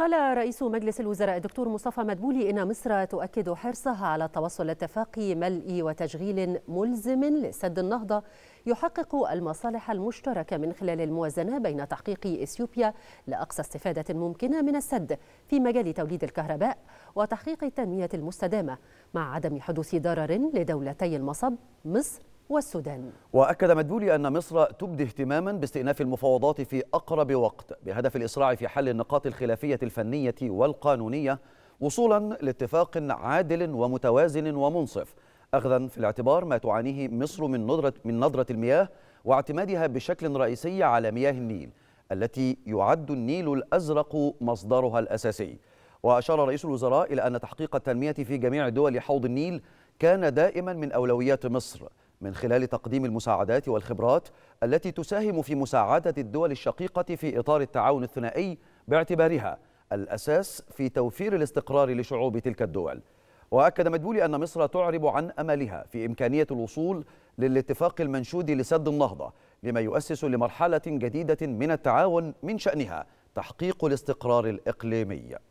قال رئيس مجلس الوزراء الدكتور مصطفى مدبولي إن مصر تؤكد حرصها على التوصل لاتفاق ملء وتشغيل ملزم لسد النهضة يحقق المصالح المشتركة من خلال الموازنة بين تحقيق إثيوبيا لأقصى استفادة ممكنة من السد في مجال توليد الكهرباء وتحقيق التنمية المستدامة مع عدم حدوث ضرر لدولتي المصب مصر والسودان وأكد مدبولي أن مصر تبدي اهتماما باستئناف المفاوضات في أقرب وقت بهدف الإسراع في حل النقاط الخلافية الفنية والقانونية وصولا لاتفاق عادل ومتوازن ومنصف أخذا في الاعتبار ما تعانيه مصر من ندرة, من نظرة المياه واعتمادها بشكل رئيسي على مياه النيل التي يعد النيل الأزرق مصدرها الأساسي وأشار رئيس الوزراء إلى أن تحقيق التنمية في جميع دول حوض النيل كان دائما من أولويات مصر من خلال تقديم المساعدات والخبرات التي تساهم في مساعدة الدول الشقيقة في إطار التعاون الثنائي باعتبارها الأساس في توفير الاستقرار لشعوب تلك الدول وأكد مدبولي أن مصر تعرب عن أملها في إمكانية الوصول للاتفاق المنشود لسد النهضة لما يؤسس لمرحلة جديدة من التعاون من شأنها تحقيق الاستقرار الإقليمي